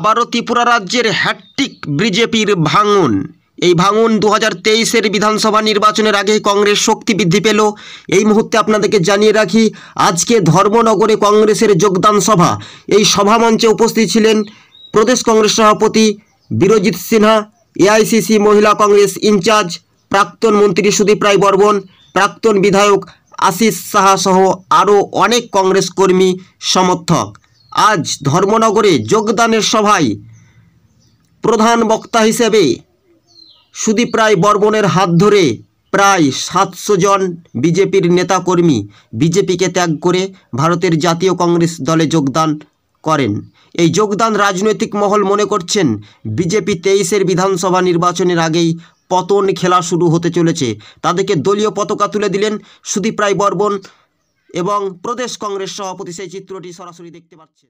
আবারও ত্রিপুরা রাজ্যের হ্যাট্রিক বিজেপির ভাঙন এই ভাঙন দু হাজার তেইশের বিধানসভা নির্বাচনের আগে কংগ্রেস শক্তি বৃদ্ধি পেল এই মুহূর্তে আপনাদেরকে জানিয়ে রাখি আজকে ধর্মনগরে কংগ্রেসের যোগদান সভা এই সভা মঞ্চে উপস্থিত ছিলেন প্রদেশ কংগ্রেস সভাপতি বিরজিৎ সিনহা এআইসিসি মহিলা কংগ্রেস ইনচার্জ প্রাক্তন মন্ত্রী সুদীপ রায় বর্মন প্রাক্তন বিধায়ক আশিস সাহা সহ আরও অনেক কংগ্রেস কর্মী সমর্থক আজ ধর্মনগরে যোগদানের সভায় প্রধান বক্তা হিসেবে সুদীপ রায় বর্মনের হাত ধরে প্রায় সাতশো জন বিজেপির নেতাকর্মী বিজেপিকে ত্যাগ করে ভারতের জাতীয় কংগ্রেস দলে যোগদান করেন এই যোগদান রাজনৈতিক মহল মনে করছেন বিজেপি তেইশের বিধানসভা নির্বাচনের আগেই পতন খেলা শুরু হতে চলেছে তাদেরকে দলীয় পতাকা তুলে দিলেন সুদীপ রায় বর্মন এবং প্রদেশ কংগ্রেস সভাপতি সেই চিত্রটি সরাসরি দেখতে পাচ্ছেন